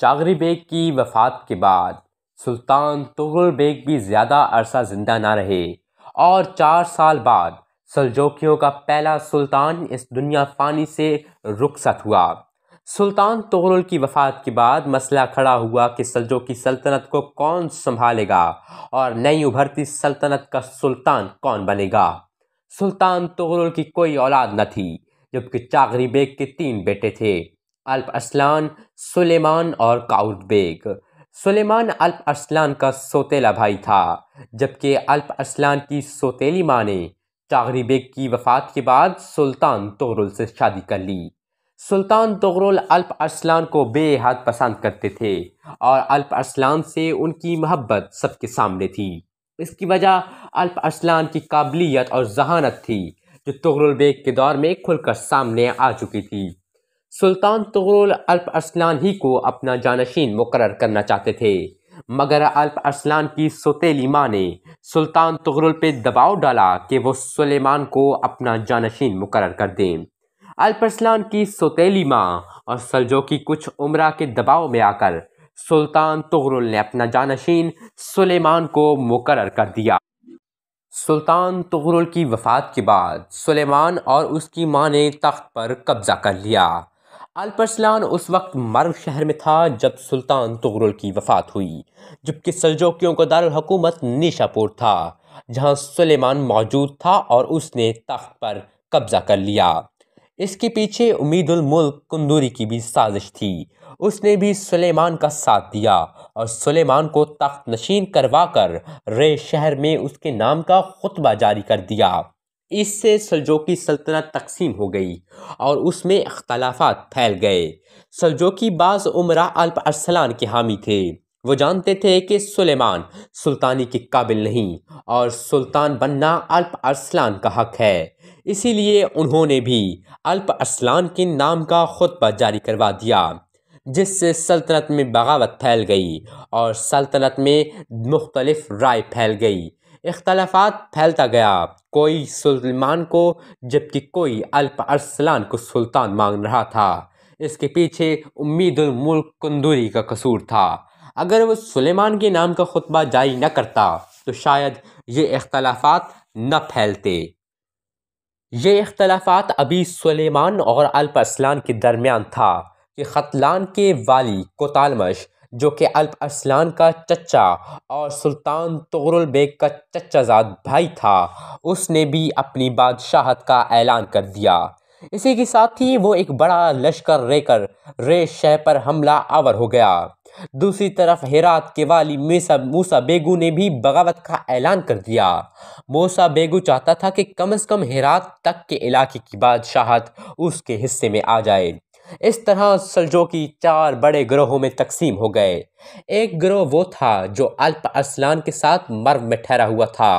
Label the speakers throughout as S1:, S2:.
S1: चागरी bag की वफ़ात के बाद सुल्तान तुगल बेग भी ज़्यादा अरसा ज़िंदा ना रहे और चार साल बाद सलजोकियों का पहला सुल्तान इस दुनिया फ़ानी से रुखसत हुआ सुल्तान तोगरुल की वफ़ात के बाद मसला खड़ा हुआ कि सलजो की सल्तनत को कौन संभालेगा और नई उभरती सल्तनत का सुल्तान कौन बनेगा सुल्तान तोगरुल की कोई औलाद न थी जबकि चागरी बेग के तीन बेटे थे अल्प असलान सुलेमान और बेग सुलेमान अल्प असलान का सोतेला भाई था जबकि अल्प असलान की सोतेली माँ ने टागरी बेग की वफात के बाद सुल्तान तगरुल से शादी कर ली सुल्तान तगरुल अल्प अरसलान को बेहद पसंद करते थे और अल्प अरसलान से उनकी मोहब्बत सबके सामने थी इसकी वजह अल्प असलान की काबिलियत और जहानत थी जो तगरुल बेग के दौर में खुलकर सामने आ चुकी थी सुल्तान तुगरुल अल्प अरसलान ही को अपना जानशीन मुकर करना चाहते थे मगर अल्प अरसलान की सोतेली माँ ने सुल्तान तुगरुल पे दबाव डाला कि वो सुलेमान को अपना जानशीन मुकर कर दें अल्प अरसलान की सोतेली माँ और सलजो की कुछ उम्र के दबाव में आकर सुल्तान तुगरुल ने अपना जानशीन सुलेमान को मुकर कर दिया सुल्तान तुगरुल की वफ़ात के बाद सुलेमान और उसकी माँ ने तख्त पर कब्ज़ा कर लिया अल्परसलान उस वक्त मरव शहर में था जब सुल्तान तुगरुल की वफात हुई जबकि सलजोकियों का दारकूमत निशापुर था जहां सुलेमान मौजूद था और उसने तख्त पर कब्जा कर लिया इसके पीछे उमीदुल मुल्क कुंदूरी की भी साजिश थी उसने भी सुलेमान का साथ दिया और सुलेमान को तख्त नशीन करवा कर रे शहर में उसके नाम का खुतबा जारी कर दिया इससे सलजोकी सल्तनत तकसीम हो गई और उसमें अख्तलाफा फैल गए सलजोकी बाज़ उमरा अल्प अरसलान के हामी थे वो जानते थे कि सुलेमान सुल्तानी के काबिल नहीं और सुल्तान बनना अल्प अरसलान का हक है इसीलिए उन्होंने भी अल्प अरसलान के नाम का खुतबा जारी करवा दिया जिससे सल्तनत में बगावत फैल गई और सल्तनत में मुख्तलफ राय फैल गई इख्तलाफात फैलता गया कोई सुलेमान को जबकि कोई अल्प अरसलान को सुल्तान मांग रहा था इसके पीछे उम्मीदुल मुल्क कुंदूरी का कसूर था अगर वो सुलेमान के नाम का खुतबा जारी न करता तो शायद ये अख्तलाफात न फैलते ये अख्तलाफात अभी सुलेमान और अल्प असलान के दरमियान था कि खतलान के वाली कोतालमश जो कि अल्प अरसलान का चचा और सुल्तान तोगरुल बेग का चचाजाद भाई था उसने भी अपनी बादशाहत का ऐलान कर दिया इसी के साथ ही वो एक बड़ा लश्कर रेकर रे शह पर हमला आवर हो गया दूसरी तरफ हेरात के वाली मूसा मूसा बेगू ने भी बगावत का ऐलान कर दिया मूसा बेगू चाहता था कि कम से कम हेरात तक के इलाके की बादशाहत उसके हिस्से में आ जाए इस तरह सलजो की चार बड़े ग्रोहों में तकसीम हो गए एक ग्रोह वो था जो अल्प असलान के साथ मर्व में ठहरा हुआ था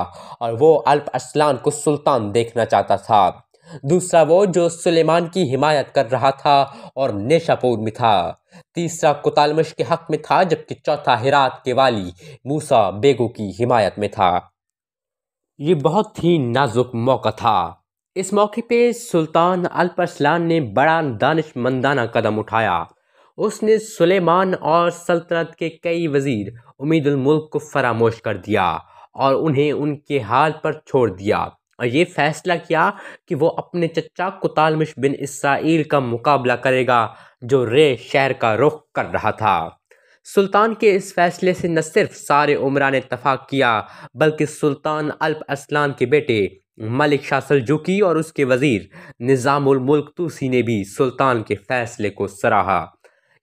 S1: और वो अल्प असलान को सुल्तान देखना चाहता था दूसरा वो जो सुलेमान की हिमायत कर रहा था और नेशापुर में था तीसरा कुतालमश के हक में था जबकि चौथा हिरात के वाली मूसा बेगो की हिमायत में था ये बहुत ही नाजुक मौका था इस मौके पे सुल्तान अल्परसलान ने बड़ा दानशमंदाना कदम उठाया उसने सुलेमान और सल्तनत के कई वजीर मुल्क को फरामोश कर दिया और उन्हें उनके हाल पर छोड़ दिया और ये फैसला किया कि वो अपने चचा कुतालमिश बिन इसराइल का मुकाबला करेगा जो रे शहर का रुख कर रहा था सुल्तान के इस फैसले से न सिर्फ सारे उमरा ने तफाक किया बल्कि सुल्तान अल्प असलान के बेटे मलिक शासल जुकी और उसके वजीर निज़ामुल मुल्क तूसी ने भी सुल्तान के फैसले को सराहा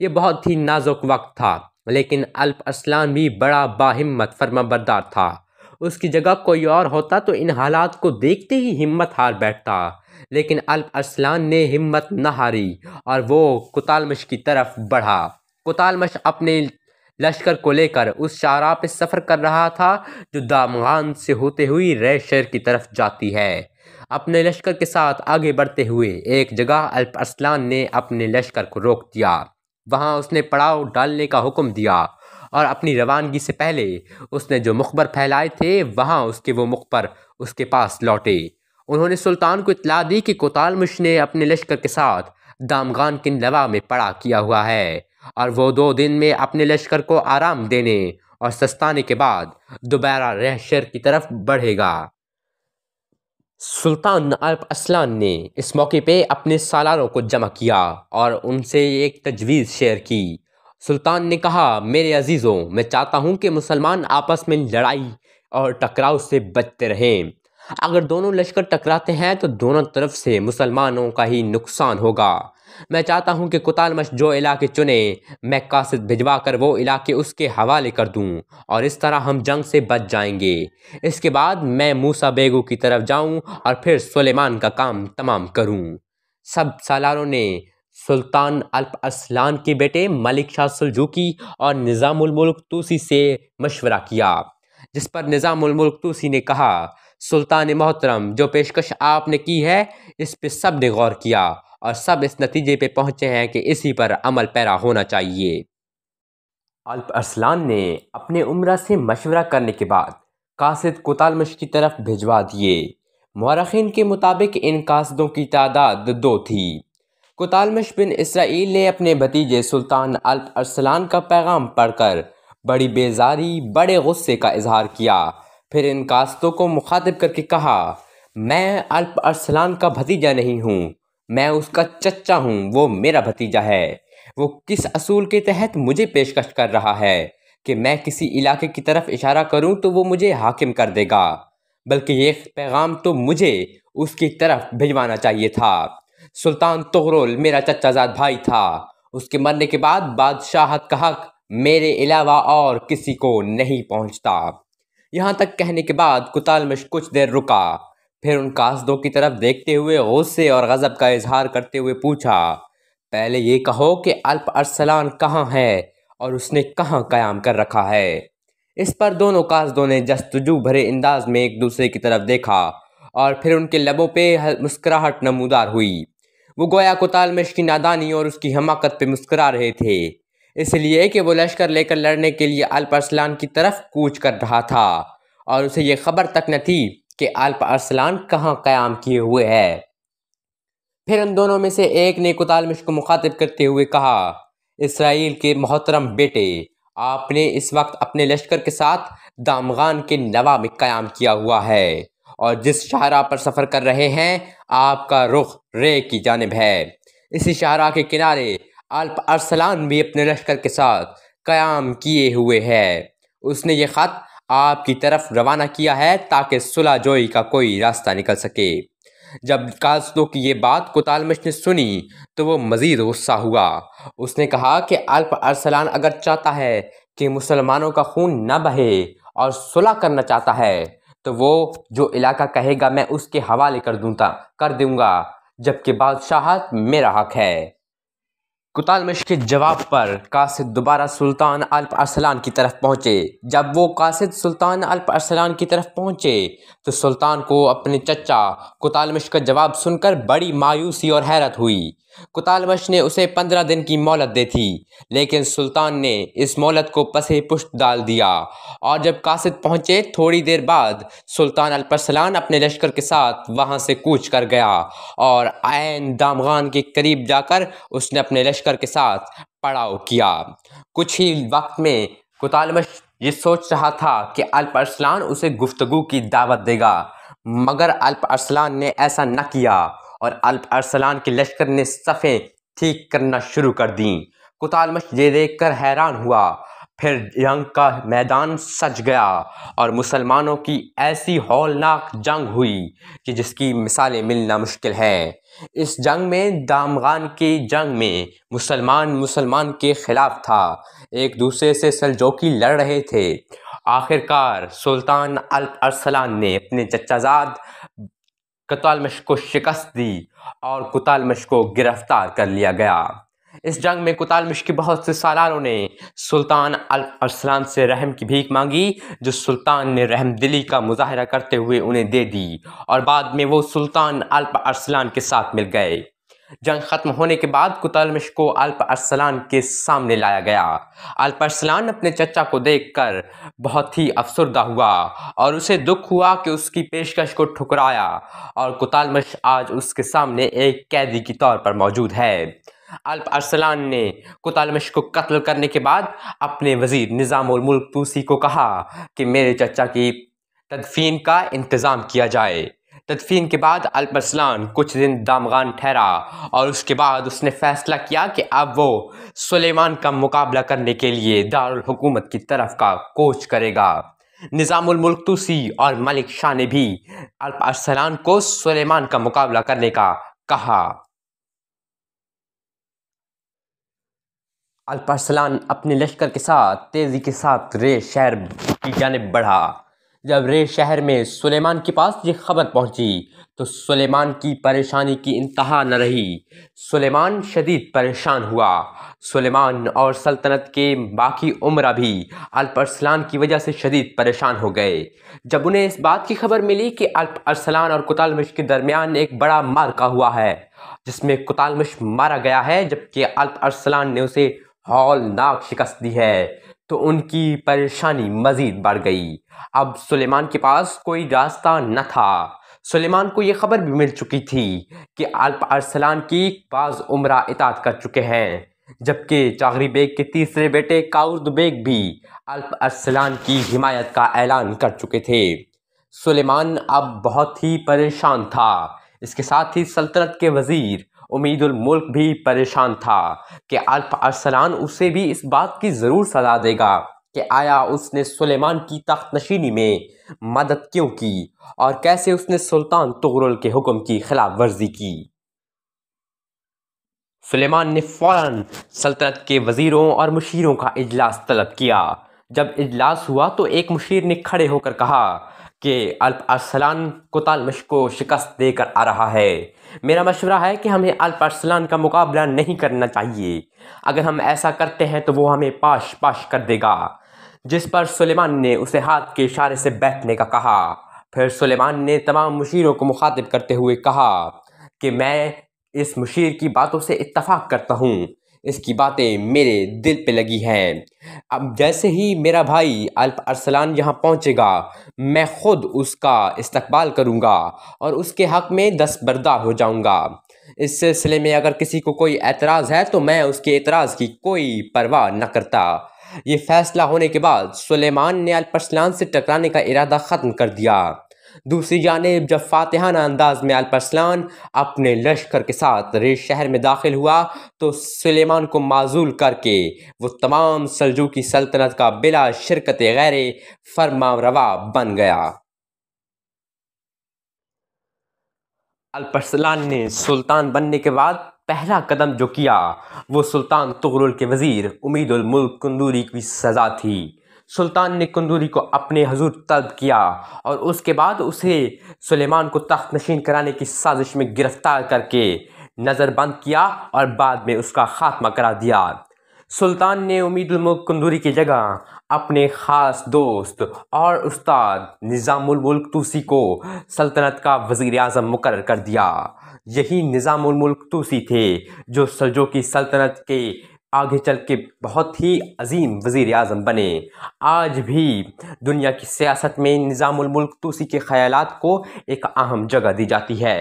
S1: यह बहुत ही नाजुक वक्त था लेकिन अल्प असलान भी बड़ा बाहिम्मत फरमाबरदार था उसकी जगह कोई और होता तो इन हालात को देखते ही हिम्मत हार बैठता लेकिन अल्प असलान ने हिम्मत न हारी और वो कुतालमश की तरफ बढ़ा कुतालमश अपने लश्कर को लेकर उस शाहरा पर सफ़र कर रहा था जो दामगान से होते हुई रे शहर की तरफ जाती है अपने लश्कर के साथ आगे बढ़ते हुए एक जगह अल्प अरसलान ने अपने लश्कर को रोक दिया वहाँ उसने पड़ाव डालने का हुक्म दिया और अपनी रवानगी से पहले उसने जो मुखबर फैलाए थे वहाँ उसके वो मुखबर उसके पास लौटे उन्होंने सुल्तान को इतला दी कि कोतालमुश ने अपने लश्कर के साथ दामगान के नवा में पड़ा किया हुआ है और वो दो दिन में अपने लश्कर को आराम देने और सस्ताने के बाद दोबारा रहशर की तरफ बढ़ेगा सुल्तान अल्प असलान ने इस मौके पे अपने सालारों को जमा किया और उनसे एक तजवीज़ शेयर की सुल्तान ने कहा मेरे अजीज़ों मैं चाहता हूँ कि मुसलमान आपस में लड़ाई और टकराव से बचते रहें अगर दोनों लश्कर टकराते हैं तो दोनों तरफ से मुसलमानों का ही नुकसान होगा मैं चाहता हूं कि कुतालमश जो इलाके चुने मैं कासिद भिजवा कर वो इलाके उसके हवाले कर दूं और इस तरह हम जंग से बच जाएंगे इसके बाद मैं मूसा बेगू की तरफ जाऊं और फिर सुलेमान का काम तमाम करूं सब सालारों ने सुल्तान अल्प असलान के बेटे मलिक शाह सुलझुकी और निज़ामुलमुल्क तूसी से मशवरा किया जिस पर निज़ामुलमुल्क तूसी ने कहा सुल्तान मोहतरम जो पेशकश आपने की है इस पर सब ने गौर किया और सब इस नतीजे पे पहुंचे हैं कि इसी पर अमल पैरा होना चाहिए अल्प अरसलान ने अपने उम्र से मशवरा करने के बाद कासिद तालमश की तरफ भिजवा दिए मौरखीन के मुताबिक इन कासदों की तादाद दो थी कोतालमश बिन इसराइल ने अपने भतीजे सुल्तान अल्प अरसलान का पैगाम पढ़कर बड़ी बेजारी बड़े गुस्से का इजहार किया फिर इन कास्तों को मुखातिब करके कहा मैं अल्प अरसलान का भतीजा नहीं हूँ मैं उसका चच्चा हूँ वो मेरा भतीजा है वो किस असूल के तहत मुझे पेशकश कर रहा है कि मैं किसी इलाके की तरफ इशारा करूँ तो वो मुझे हाकिम कर देगा बल्कि ये पैगाम तो मुझे उसकी तरफ भिजवाना चाहिए था सुल्तान तोहरुल मेरा चचाजाद भाई था उसके मरने के बाद बादशाहत का हक मेरे अलावा और किसी को नहीं पहुंचता यहाँ तक कहने के बाद कुतालमश कुछ देर रुका फिर उन कासदों की तरफ देखते हुए गु़स्से और गज़ब का इजहार करते हुए पूछा पहले ये कहो कि अल्प अरसलान कहाँ है और उसने कहाँ क़याम कर रखा है इस पर दोनों कासदों ने जस्तजू भरे अंदाज में एक दूसरे की तरफ देखा और फिर उनके लबों पर मुस्कराहट नमूदार हुई वो गोया कोताल में उसकी नादानी और उसकी हमाकत पे मुस्करा रहे थे इसलिए कि वो लश्कर लेकर लड़ने के लिए अल्प अरसलान की तरफ कूच कर रहा था और उसे ये खबर तक न थी कि अल्प अरसलान कहाँ क़्याम किए हुए है फिर उन दोनों में से एक ने कुतालमिश को मुखातिब करते हुए कहा इसराइल के मोहतरम बेटे आपने इस वक्त अपने लश्कर के साथ दामगान के नवा में क़्याम किया हुआ है और जिस शाहरा पर सफ़र कर रहे हैं आपका रुख रे की जानब है इसी शाहरा के किनारे अल्प अरसलान भी अपने लश्कर के साथ क़्याम किए हुए है उसने ये ख़त आपकी तरफ रवाना किया है ताकि सुलह जोई का कोई रास्ता निकल सके जब काजदो की ये बात कुतालमश ने सुनी तो वो मज़ीद गुस्सा हुआ उसने कहा कि अल्प अरसलान अगर चाहता है कि मुसलमानों का खून न बहे और सुलह करना चाहता है तो वो जो इलाका कहेगा मैं उसके हवाले कर दूँगा कर दूँगा जबकि बादशाहत मेरा हक है कुताल मिश के जवाब पर कासिद दोबारा सुल्तान अल्प अरसलान की तरफ पहुंचे जब वो कासिद सुल्तान अल्प अरसलान की तरफ पहुंचे तो सुल्तान को अपने चचा मिश का जवाब सुनकर बड़ी मायूसी और हैरत हुई कुतालवश ने उसे पंद्रह दिन की मोहलत दी थी लेकिन सुल्तान ने इस मोहलत को पसे पुष्ट डाल दिया और जब कासिद पहुंचे थोड़ी देर बाद सुल्तान अलपरसलान अपने लश्कर के साथ वहां से कूच कर गया और आयन दामगान के करीब जाकर उसने अपने लश्कर के साथ पड़ाव किया कुछ ही वक्त में कुतालवश ये सोच रहा था कि अल्प अरसलान उसे गुफ्तगु की दावत देगा मगर अल्प अरसलान ने ऐसा न किया और अल्प अरसलान के लश्कर ने सफ़ें ठीक करना शुरू कर दी मश ये देख कर हैरान हुआ फिर जंग का मैदान सज गया और मुसलमानों की ऐसी हौलनाक जंग हुई कि जिसकी मिसालें मिलना मुश्किल है इस जंग में दामगान की जंग में मुसलमान मुसलमान के ख़िलाफ़ था एक दूसरे से सलजोकी लड़ रहे थे आखिरकार सुल्तान अल्प अरसलान ने अपने चचाजाद कतालमश को शिकस्त दी और कुतालमश को गिरफ्तार कर लिया गया इस जंग में कुतालमश के बहुत से सालारों ने सुल्तान अरसलान से रहम की भीख मांगी जो सुल्तान ने रहम दिली का मुजाहरा करते हुए उन्हें दे दी और बाद में वो सुल्तान अल अरसलान के साथ मिल गए जंग खत्म होने के बाद कुतलमिश को अल्प अरसलान के सामने लाया गया अल्प अरसलान अपने चचा को देखकर बहुत ही अफसरदा हुआ और उसे दुख हुआ कि उसकी पेशकश को ठुकराया और कुतलमिश आज उसके सामने एक कैदी के तौर पर मौजूद है अल्प अरसलान ने कुतलमिश को कत्ल करने के बाद अपने वजीर निज़ाम मुल्क तूसी को कहा कि मेरे चचा की तदफीन का इंतज़ाम किया जाए तदफीन के बाद अल्परसलान कुछ दिन दामगान ठहरा और उसके बाद उसने फैसला किया कि अब वो सुलेमान का मुकाबला करने के लिए दारकूमत की तरफ का कोच करेगा निज़ामुल्मुल्क और मलिक शाह ने भी अल्प अरसलान को सुलेमान का मुकाबला करने का कहा अल्प अरसलान अपने लश्कर के साथ तेज़ी के साथ रे शहर की जानब बढ़ा जब रे शहर में सुलेमान के पास ये खबर पहुंची तो सुलेमान की परेशानी की इंतहा न रही सुलेमान शदीद परेशान हुआ सुलेमान और सल्तनत के बाकी उम्र भी अल्प अरसलान की वजह से शदीद परेशान हो गए जब उन्हें इस बात की खबर मिली कि अल्प अरसलान और कुतालमिश के दरमियान एक बड़ा मारका हुआ है जिसमें कुतालमिश मारा गया है जबकि अल्प अरसलान ने उसे हौलनाक शिकस्त दी है तो उनकी परेशानी मज़ीद बढ़ गई अब सुलेमान के पास कोई रास्ता न था सुलेमान को ये खबर भी मिल चुकी थी कि अल्प अरसलान की बाज़ उम्र इतात कर चुके हैं जबकि चागरी बेग के तीसरे बेटे काउर्द बेग भी अल्प अरसलान की हिमायत का ऐलान कर चुके थे सुलेमान अब बहुत ही परेशान था इसके साथ ही सल्तनत के वज़ीर उमीदुल मुल्क भी परेशान था कि अल्प अरसलान उसे भी इस बात की ज़रूर सलाह देगा कि आया उसने सुलेमान की तख्त नशीनी में मदद क्यों की और कैसे उसने सुल्तान तुगरुल के हुक्म की खिलाफ वर्जी की सुलेमान ने फौरन सल्तनत के वज़ीरों और मशीरों का इजलास तलब किया जब इजलास हुआ तो एक मशीर ने खड़े होकर कहा कि अल्प अरसलान कोतालमश को शिकस्त देकर आ रहा है मेरा मशवरा है कि हमें अल्प अरसलान का मुकाबला नहीं करना चाहिए अगर हम ऐसा करते हैं तो वो हमें पाश पाश कर देगा जिस पर सुलेमान ने उसे हाथ के इशारे से बैठने का कहा फिर सुलेमान ने तमाम मुशीरों को मुखातिब करते हुए कहा कि मैं इस मुशीर की बातों से इतफाक़ करता हूँ इसकी बातें मेरे दिल पे लगी हैं अब जैसे ही मेरा भाई अल्प अरसलान यहाँ पहुँचेगा मैं ख़ुद उसका इस्तकबाल करूँगा और उसके हक़ में दस्तबरदा हो जाऊँगा इस सिलसिले में अगर किसी को कोई एतराज़ है तो मैं उसके एतराज़ की कोई परवाह न करता ये फैसला होने के बाद सुलेमान ने अल्प अरसलान से टकराने का इरादा ख़त्म कर दिया दूसरी जानब जब फातहाना अंदाज में अलपसलान अपने लश्कर के साथ रेश शहर में दाखिल हुआ तो सलेमान को माजूल करके वो तमाम की सल्तनत का बिला शिरकत गैर फरमा रवा बन गया अलपसलान ने सुल्तान बनने के बाद पहला कदम जो किया वो सुल्तान तुगरुल के वज़ीर उमीदुल मुल्क कंदूरी की सज़ा थी सुल्तान ने कंदूरी को अपने हजूर तलब किया और उसके बाद उसे सुलेमान को तख्त नशीन कराने की साजिश में गिरफ्तार करके नज़रबंद किया और बाद में उसका खात्मा करा दिया सुल्तान ने उम्मीदुलमुल्क कंदूरी की जगह अपने ख़ास दोस्त और उस्ताद निज़ामुलमुल्क तूसी को सल्तनत का वज़ी अजम मुकर कर दिया यही निज़ामुलमुल्क तूसी थे जो सलजो की सल्तनत के आगे चल के बहुत ही अजीम वज़ी अजम बने आज भी दुनिया की सियासत में निज़ामुल्मुल्क तोसी के ख्याल को एक अहम जगह दी जाती है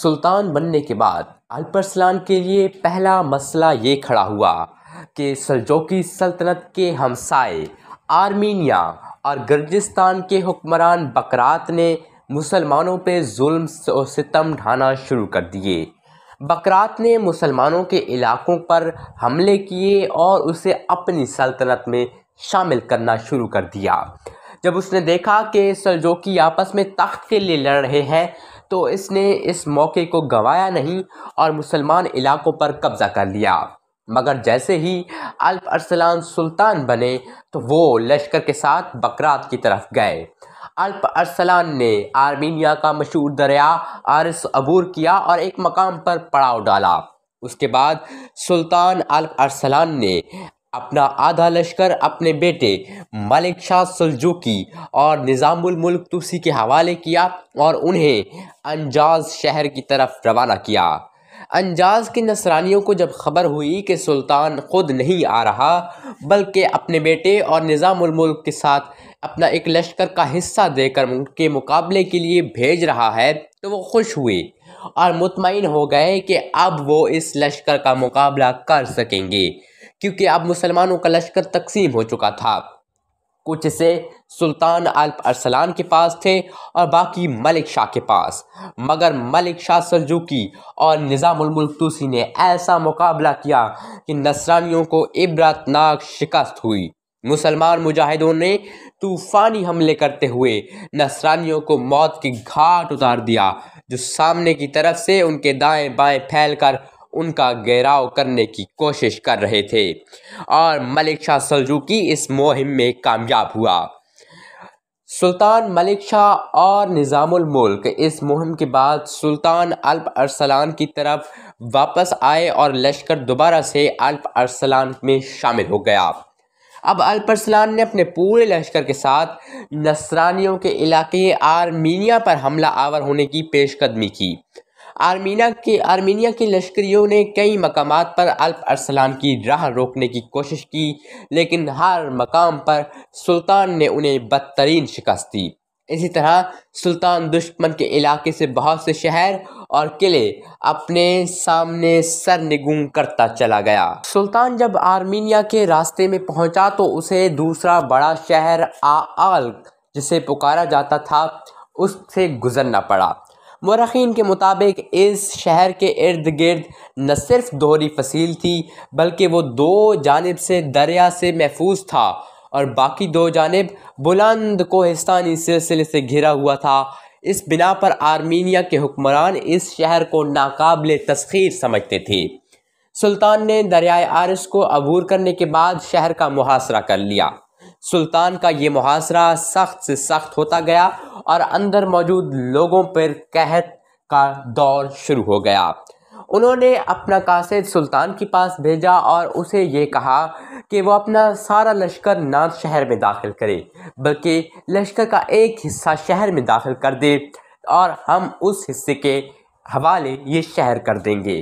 S1: सुल्तान बनने के बाद अल्परसलान के लिए पहला मसला ये खड़ा हुआ कि सलजोकी सल्तनत के हमसाए आर्मीनिया और गर्जिस्तान के हुक्मरान बकरात ने मुसलमानों पर म सितम ढाना शुरू कर दिए बकरात ने मुसलमानों के इलाकों पर हमले किए और उसे अपनी सल्तनत में शामिल करना शुरू कर दिया जब उसने देखा कि सलजोकी आपस में तख्त के लिए लड़ रहे हैं तो इसने इस मौके को गंवाया नहीं और मुसलमान इलाकों पर कब्ज़ा कर लिया मगर जैसे ही अल्प अरसलान सुल्तान बने तो वो लश्कर के साथ बकरात की तरफ गए अल्प अरसलान ने आर्मीनिया का मशहूर दरिया आरस अबूर किया और एक मकाम पर पड़ाव डाला उसके बाद सुल्तान अल्प अरसलान ने अपना आधा लश्कर अपने बेटे मलिक शाह सुलजूकी और निज़ामुल मुल्क तुसी के हवाले किया और उन्हें अंजाज शहर की तरफ रवाना किया अंजाज के नसरानियों को जब खबर हुई कि सुल्तान खुद नहीं आ रहा बल्कि अपने बेटे और निज़ामुल मुल्क के साथ अपना एक लश्कर का हिस्सा देकर उनके मुकाबले के लिए भेज रहा है तो वो खुश हुए और मुतमिन हो गए कि अब वो इस लश्कर का मुकाबला कर सकेंगे क्योंकि अब मुसलमानों का लश्कर तकसीम हो चुका था कुछ से सुल्तान अल्प अरसलान के पास थे और बाकी मलिक शाह के पास मगर मलिक शाह सरजुकी और निज़ामुल्क तूसी ने ऐसा मुकाबला किया कि नसरानियों को इबरतनाक शिकस्त हुई मुसलमान मुजाहिदों ने तूफ़ानी हमले करते हुए नसरानियों को मौत की घाट उतार दिया जो सामने की तरफ से उनके दाएं बाएं फैलकर उनका घेराव करने की कोशिश कर रहे थे और मलिक शाह सलजूकी इस मुहिम में कामयाब हुआ सुल्तान मलिक शाह और मुल्क इस मुहिम के बाद सुल्तान अल्प अरसलान की तरफ वापस आए और लश्कर दोबारा से अल्प अरसलान में शामिल हो गया अब अल्परसलान ने अपने पूरे लश्कर के साथ नसरानियों के इलाके आर्मीनिया पर हमला आवर होने की पेशकदमी की आर्मीना के आर्मीनिया के लश्करियों ने कई मकाम पर अल्प अरसलान की राह रोकने की कोशिश की लेकिन हर मकाम पर सुल्तान ने उन्हें बदतरीन शिकस्त दी इसी तरह सुल्तान दुश्मन के इलाके से बहुत से शहर और किले अपने सामने सर निगुम करता चला गया सुल्तान जब आर्मीनिया के रास्ते में पहुंचा तो उसे दूसरा बड़ा शहर आल जिसे पुकारा जाता था उससे गुजरना पड़ा मरखीन के मुताबिक इस शहर के इर्द गिर्द न सिर्फ दोहरी फसील थी बल्कि वो दो जानब से दरिया से महफूज था और बाकी दो जानब बुलंद कोहिस्तानी सिलसिले से घिरा हुआ था इस बिना पर आर्मीनिया के हुक्मरान इस शहर को नाकबले तस्खीर समझते थे सुल्तान ने दरियाए आरस को अबूर करने के बाद शहर का मुहासरा कर लिया सुल्तान का ये मुहासरा सख्त से सख्त होता गया और अंदर मौजूद लोगों पर कहत का दौर शुरू हो गया उन्होंने अपना कासिद सुल्तान के पास भेजा और उसे ये कहा कि वो अपना सारा लश्कर नाद शहर में दाखिल करे बल्कि लश्कर का एक हिस्सा शहर में दाखिल कर दे और हम उस हिस्से के हवाले ये शहर कर देंगे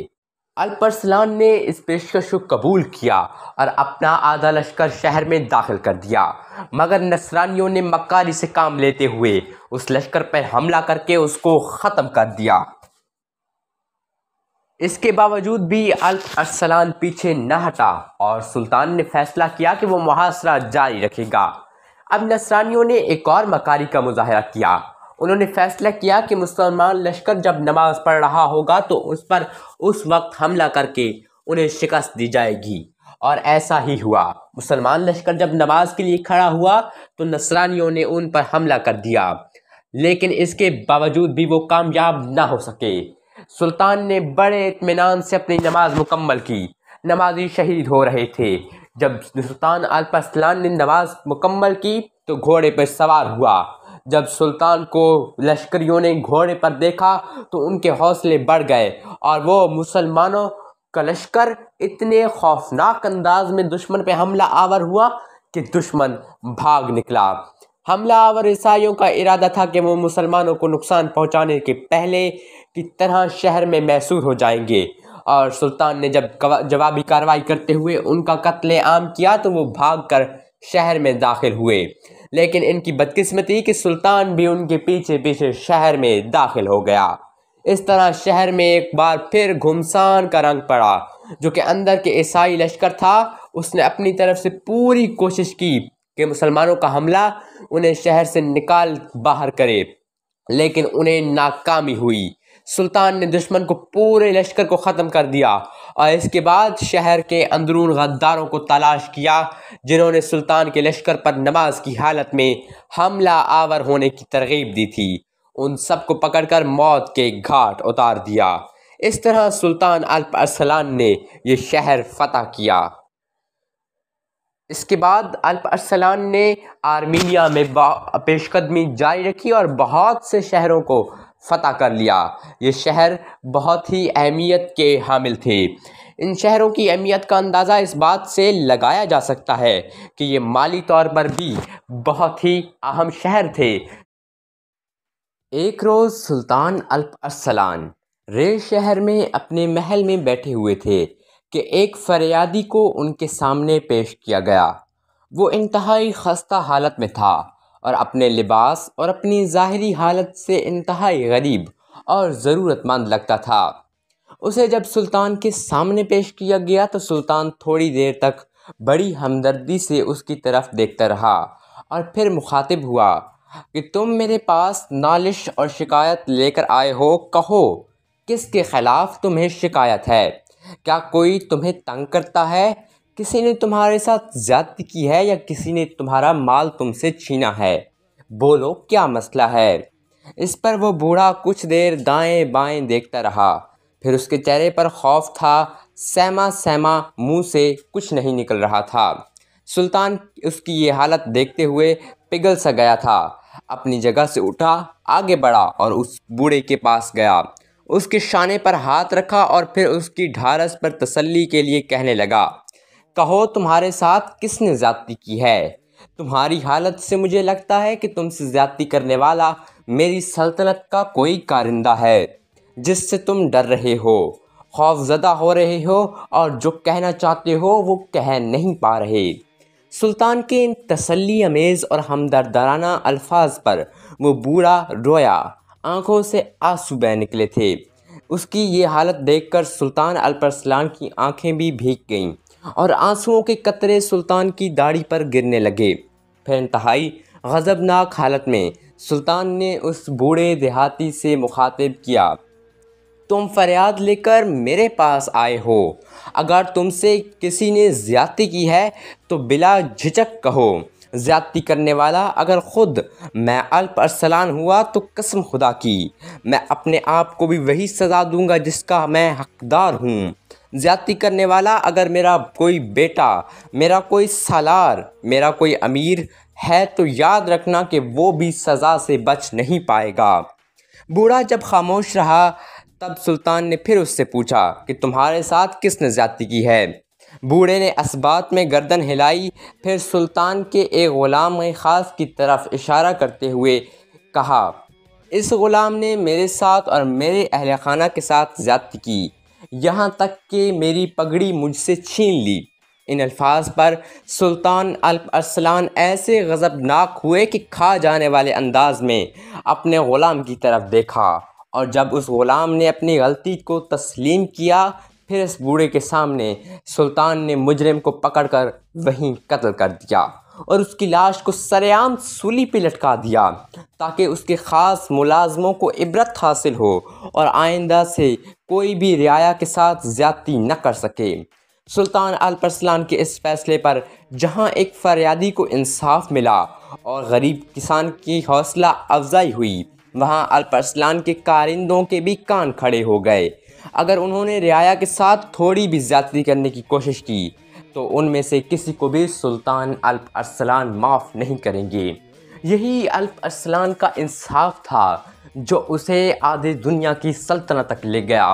S1: अलपरसलान ने इस पेशकश को कबूल किया और अपना आधा लश्कर शहर में दाखिल कर दिया मगर नसरानियों ने मक्कारी से काम लेते हुए उस लश्कर पर हमला करके उसको ख़त्म कर दिया इसके बावजूद भी अल अरसलान पीछे न हटा और सुल्तान ने फैसला किया कि वो मुहासरा जारी रखेगा अब नसरानियों ने एक और मकारी का मुजाहरा किया उन्होंने फैसला किया कि मुसलमान लश्कर जब नमाज पढ़ रहा होगा तो उस पर उस वक्त हमला करके उन्हें शिकस्त दी जाएगी और ऐसा ही हुआ मुसलमान लश्कर जब नमाज के लिए खड़ा हुआ तो नसरानियों ने उन पर हमला कर दिया लेकिन इसके बावजूद भी वो कामयाब ना हो सके सुल्तान ने बड़े इतमान से अपनी नमाज मुकम्मल की नमाजी शहीद हो रहे थे जब सुल्तान अल्पसलान ने नमाज मुकम्मल की तो घोड़े पर सवार हुआ जब सुल्तान को लश्करियों ने घोड़े पर देखा तो उनके हौसले बढ़ गए और वो मुसलमानों का लश्कर इतने खौफनाक अंदाज में दुश्मन पर हमला आवर हुआ कि दुश्मन भाग निकला हमला आवर ईसाइयों का इरादा था कि वो मुसलमानों को नुकसान पहुंचाने के पहले की तरह शहर में मैसूर हो जाएंगे और सुल्तान ने जब जवाबी कार्रवाई करते हुए उनका कत्ल आम किया तो वो भाग कर शहर में दाखिल हुए लेकिन इनकी बदकिस्मती कि सुल्तान भी उनके पीछे पीछे शहर में दाखिल हो गया इस तरह शहर में एक बार फिर घुमसान का रंग पड़ा जो कि अंदर के ईसाई लश्कर था उसने अपनी तरफ से पूरी कोशिश की कि मुसलमानों का हमला उन्हें शहर से निकाल बाहर करे लेकिन उन्हें नाकामी हुई सुल्तान ने दुश्मन को पूरे लश्कर को ख़त्म कर दिया और इसके बाद शहर के अंदरून गद्दारों को तलाश किया जिन्होंने सुल्तान के लश्कर पर नमाज की हालत में हमला आवर होने की तरगीब दी थी उन सबको पकड़कर मौत के घाट उतार दिया इस तरह सुल्तान अल्प अरसलान ने यह शहर फतह किया इसके बाद अल्प अरसलान ने आर्मीनिया में पेशकदमी जारी रखी और बहुत से शहरों को फ़तह कर लिया ये शहर बहुत ही अहमियत के हामिल थे इन शहरों की अहमियत का अंदाज़ा इस बात से लगाया जा सकता है कि ये माली तौर पर भी बहुत ही अहम शहर थे एक रोज़ सुल्तान अल्प अरसलान रेल शहर में अपने महल में बैठे हुए थे कि एक फरियादी को उनके सामने पेश किया गया वो इंतहाई खस्ता हालत में था और अपने लिबास और अपनी ज़ाहरी हालत से इंतहाई गरीब और ज़रूरतमंद लगता था उसे जब सुल्तान के सामने पेश किया गया तो सुल्तान थोड़ी देर तक बड़ी हमदर्दी से उसकी तरफ देखता रहा और फिर मुखातिब हुआ कि तुम मेरे पास नालिश और शिकायत लेकर आए हो कहो किसके ख़िलाफ़ तुम्हें शिकायत है क्या कोई तुम्हें तंग करता है किसी ने तुम्हारे साथ ज्यादती की है या किसी ने तुम्हारा माल तुमसे छीना है बोलो क्या मसला है इस पर वो बूढ़ा कुछ देर दाएं बाएं देखता रहा फिर उसके चेहरे पर खौफ था सैमा सैमा मुंह से कुछ नहीं निकल रहा था सुल्तान उसकी ये हालत देखते हुए पिघल सा गया था अपनी जगह से उठा आगे बढ़ा और उस बूढ़े के पास गया उसके शाने पर हाथ रखा और फिर उसकी ढारस पर तसल्ली के लिए कहने लगा कहो तुम्हारे साथ किसने ज़्यादती की है तुम्हारी हालत से मुझे लगता है कि तुमसे ज़्यादती करने वाला मेरी सल्तनत का कोई कारिंदा है जिससे तुम डर रहे हो खौफजदा हो रहे हो और जो कहना चाहते हो वो कह नहीं पा रहे सुल्तान के इन तसली अमेज़ और हमदर्दराना अल्फाज पर वो बूढ़ा रोया आंखों से आंसू बह निकले थे उसकी ये हालत देखकर सुल्तान अलपरसलान की आंखें भी भीग गईं और आंसुओं के कतरे सुल्तान की दाढ़ी पर गिरने लगे फिर इंतहाई गज़बनाक हालत में सुल्तान ने उस बूढ़े देहाती से मुखातिब किया तुम फरियाद लेकर मेरे पास आए हो अगर तुमसे किसी ने ज़्यादती की है तो बिला झिझक कहो ज़्यादती करने वाला अगर ख़ुद मैं अल्प अरसलान हुआ तो कसम खुदा की मैं अपने आप को भी वही सज़ा दूंगा जिसका मैं हकदार हूँ ज़्यादती करने वाला अगर मेरा कोई बेटा मेरा कोई सालार मेरा कोई अमीर है तो याद रखना कि वो भी सज़ा से बच नहीं पाएगा बूढ़ा जब खामोश रहा तब सुल्तान ने फिर उससे पूछा कि तुम्हारे साथ किसने ज़्यादती की है बूढ़े ने इस्बात में गर्दन हिलाई फिर सुल्तान के एक ग़ुलाम ख़ास की तरफ इशारा करते हुए कहा इस ग़ुलाम ने मेरे साथ और मेरे अहल खाना के साथ ज़्यादती की यहाँ तक कि मेरी पगड़ी मुझसे छीन ली इन अल्फाज पर सुल्तान अल्प अरसलान ऐसे गज़बनाक हुए कि खा जाने वाले अंदाज में अपने ग़ुलाम की तरफ देखा और जब उस ग़ुलाम ने अपनी गलती को तस्लीम किया फिर इस बूढ़े के सामने सुल्तान ने मुजरम को पकड़कर वहीं कत्ल कर दिया और उसकी लाश को सरेआम सूली पे लटका दिया ताकि उसके ख़ास मुलाजमों को इबरत हासिल हो और आइंदा से कोई भी रियाया के साथ ज़्यादती न कर सके सुल्तान अलपरसलान के इस फैसले पर जहां एक फरियादी को इंसाफ मिला और गरीब किसान की हौसला अफजाई हुई वहां अलपरसलान के कारिंदों के भी कान खड़े हो गए अगर उन्होंने रियाया के साथ थोड़ी भी ज्यादती करने की कोशिश की तो उनमें से किसी को भी सुल्तान अल्प अरसलान माफ़ नहीं करेंगे यही अल्प अरसलान का इंसाफ था जो उसे आधी दुनिया की सल्तनत तक ले गया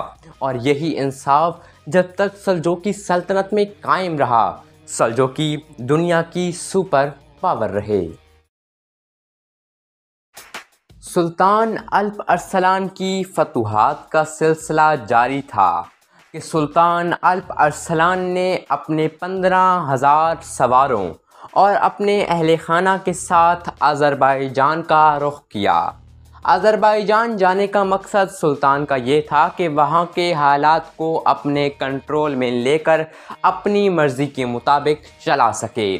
S1: और यही इंसाफ जब तक की सल्तनत में कायम रहा की दुनिया की सुपर पावर रहे सुल्तान अल्प अरसलान की फतूहत का सिलसिला जारी था कि सुल्तान अल्प अरसलान ने अपने पंद्रह हज़ार सवारों और अपने अहल खाना के साथ आज़रबाईजान का रुख किया आज़रबाईजान जाने का मकसद सुल्तान का ये था कि वहाँ के हालात को अपने कंट्रोल में लेकर अपनी मर्ज़ी के मुताबिक चला सके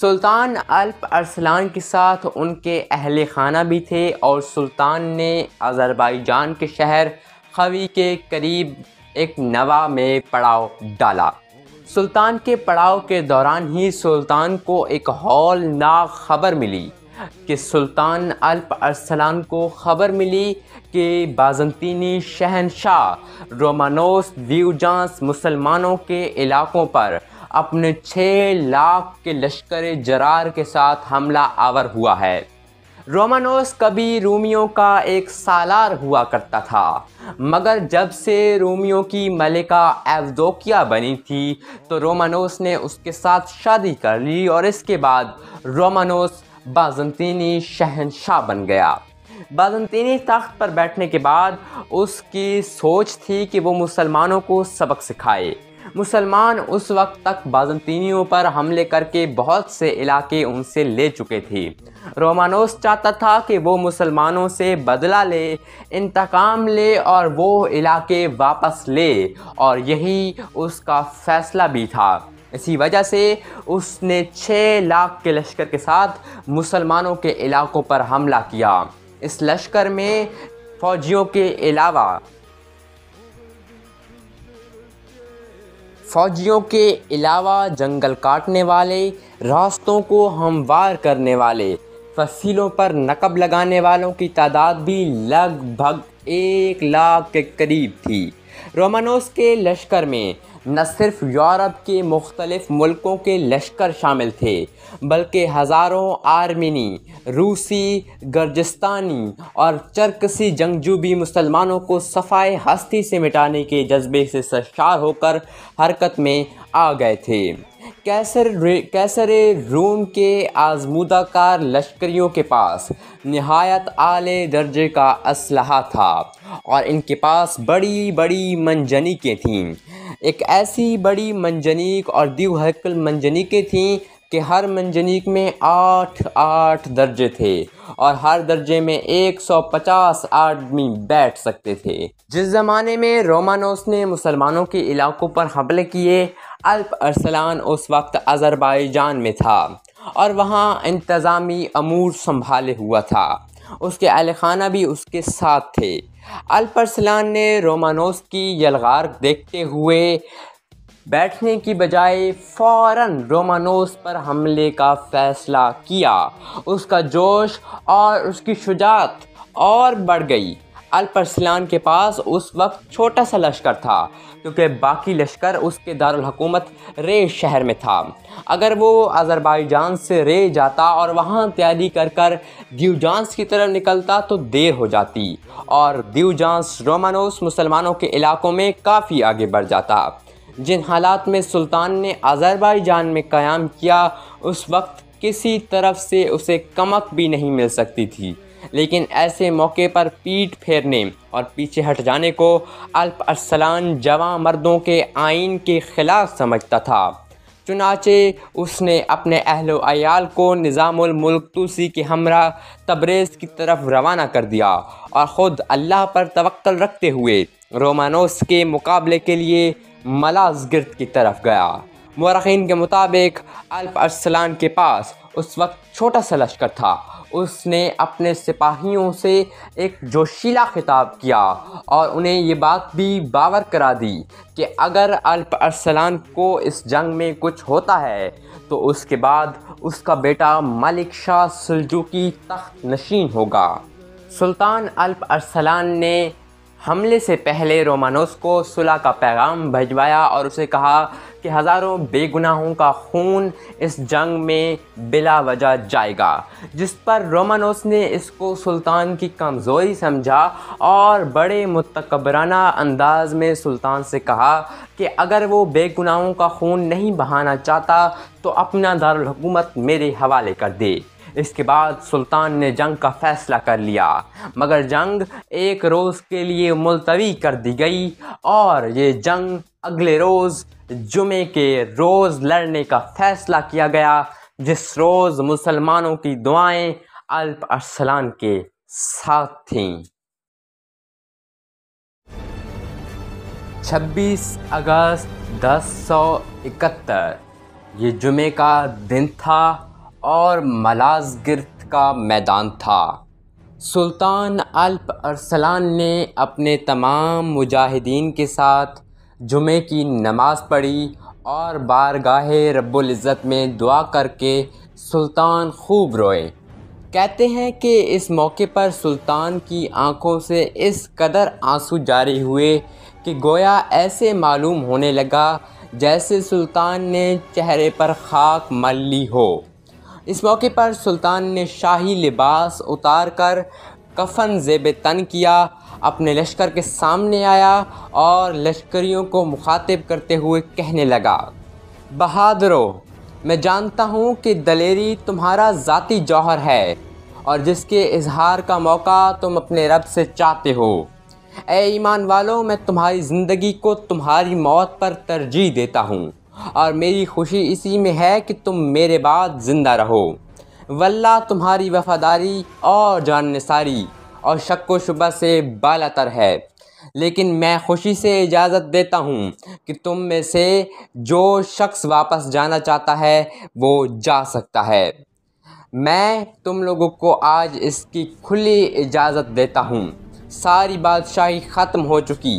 S1: सुल्तान अल्प अरसलान के साथ उनके अहल खाना भी थे और सुल्तान ने आज़रबाईजान के शहर खवी के करीब एक नवा में पड़ाव डाला सुल्तान के पड़ाव के दौरान ही सुल्तान को एक हौलनाक खबर मिली कि सुल्तान अल्प अरसलान को खबर मिली कि बाजंतीनी शहनशाह रोमानोस दीवजांस मुसलमानों के इलाकों पर अपने छः लाख के लश्कर जरार के साथ हमला आवर हुआ है रोमानोस कभी रोमियो का एक सालार हुआ करता था मगर जब से रोमियो की मलिका एवदोकिया बनी थी तो रोमानोस ने उसके साथ शादी कर ली और इसके बाद रोमानोस बाजंतीनी शहनशाह बन गया बाजंतीनी तख्त पर बैठने के बाद उसकी सोच थी कि वो मुसलमानों को सबक सिखाए मुसलमान उस वक्त तक बाज़ंतीनियों पर हमले करके बहुत से इलाके उनसे ले चुके थे रोमानोस चाहता था कि वो मुसलमानों से बदला ले इंतकाम ले और वो इलाके वापस ले और यही उसका फ़ैसला भी था इसी वजह से उसने 6 लाख के लश्कर के साथ मुसलमानों के इलाकों पर हमला किया इस लश्कर में फौजियों के अलावा फौजियों के अलावा जंगल काटने वाले रास्तों को हमवार करने वाले फसीलों पर नकब लगाने वालों की तादाद भी लगभग एक लाख के करीब थी रोमानोस के लश्कर में न सिर्फ यूरोप के मुख्तलिफ मुल्कों के लश्कर शामिल थे बल्कि हज़ारों आर्मीनी रूसी गर्जिस्तानी और चरकसी जंगजू भी मुसलमानों को सफ़ाए हस्ती से मिटाने के जज्बे से सशार होकर हरकत में आ गए थे कैसर कैसर रोम के आजमूदा कार लश्करियों के पास नहायत आले दर्जे का असलहा था और इनके पास बड़ी बड़ी मंजनीकें थीं एक ऐसी बड़ी मंजनीक और दीव हकल मंजनीकें थीं कि हर मंजनीक में आठ आठ दर्जे थे और हर दर्जे में 150 आदमी बैठ सकते थे जिस ज़माने में रोमानोस ने मुसलमानों के इलाकों पर हमले किए अल्प अरसलान उस वक्त जान में था और वहाँ इंतज़ामी अमूर संभाले हुआ था उसके अहल खाना भी उसके साथ थे अल्प अरसलान ने रोमानोस की यलगार देखते हुए बैठने की बजाय फौरन रोमानोस पर हमले का फैसला किया उसका जोश और उसकी शुजात और बढ़ गई अल्परसलान के पास उस वक्त छोटा सा लश्कर था क्योंकि बाकी लश्कर उसके दारकूमत रे शहर में था अगर वो अज़रबैजान से रे जाता और वहाँ तैयारी कर कर दीवजांस की तरफ निकलता तो देर हो जाती और दीवजांस रोमानोस मुसलमानों के इलाकों में काफ़ी आगे बढ़ जाता जिन हालात में सुल्तान ने जान में क़्याम किया उस वक्त किसी तरफ से उसे कमक भी नहीं मिल सकती थी लेकिन ऐसे मौके पर पीठ फेरने और पीछे हट जाने को अल्प अरसलान जवां मर्दों के आइन के ख़िलाफ़ समझता था चुनाचे उसने अपने अहल को निज़ामुल्क तूसी के हमरा तबरेज़ की तरफ रवाना कर दिया और ख़ुद अल्लाह पर तवक्ल रखते हुए रोमानोस के मुकाबले के लिए मलाज गिरद की तरफ गया मरखीन के मुताबिक अल्प अरसलान के पास उस वक्त छोटा सा लश्कर था उसने अपने सिपाहियों से एक जोशीला खिताब किया और उन्हें ये बात भी बावर करा दी कि अगर अल्प अरसलान को इस जंग में कुछ होता है तो उसके बाद उसका बेटा मलिक शाह की तख्त नशीन होगा सुल्तान अल्प अरसलान ने हमले से पहले रोमानोस को सुलह का पैगाम भजवाया और उसे कहा कि हज़ारों बेगुनाहों का खून इस जंग में बिला वजह जाएगा जिस पर रोमानोस ने इसको सुल्तान की कमज़ोरी समझा और बड़े मतकबराना अंदाज में सुल्तान से कहा कि अगर वो बेगुनाहों का खून नहीं बहाना चाहता तो अपना दारकूमत मेरे हवाले कर दे इसके बाद सुल्तान ने जंग का फैसला कर लिया मगर जंग एक रोज़ के लिए मुलतवी कर दी गई और ये जंग अगले रोज़ जुमे के रोज़ लड़ने का फैसला किया गया जिस रोज़ मुसलमानों की दुआएं अल्प अरसलान के साथ थीं 26 अगस्त इकहत्तर ये जुमे का दिन था और मलाज गिरत का मैदान था सुल्तान अल्प अरसलान ने अपने तमाम मुजाहिदीन के साथ जुमे की नमाज़ पढ़ी और बारगाह रब्ज़त में दुआ करके सुल्तान खूब रोए कहते हैं कि इस मौके पर सुल्तान की आंखों से इस कदर आंसू जारी हुए कि गोया ऐसे मालूम होने लगा जैसे सुल्तान ने चेहरे पर खाक मल ली हो इस मौके पर सुल्तान ने शाही लिबास उतार कर कफन जेब तन किया अपने लश्कर के सामने आया और लश्करियों को मुखातिब करते हुए कहने लगा बहादुरो मैं जानता हूँ कि दलेरी तुम्हारा ज़ाती जौहर है और जिसके इजहार का मौका तुम अपने रब से चाहते हो ए ईमान वालों मैं तुम्हारी ज़िंदगी को तुम्हारी मौत पर तरजीह देता हूँ और मेरी खुशी इसी में है कि तुम मेरे बाद ज़िंदा रहो वल्ला तुम्हारी वफादारी और जान सारी और शक व शुबा से बाला तर है लेकिन मैं खुशी से इजाज़त देता हूँ कि तुम में से जो शख्स वापस जाना चाहता है वो जा सकता है मैं तुम लोगों को आज इसकी खुली इजाज़त देता हूँ सारी बादशाही ख़त्म हो चुकी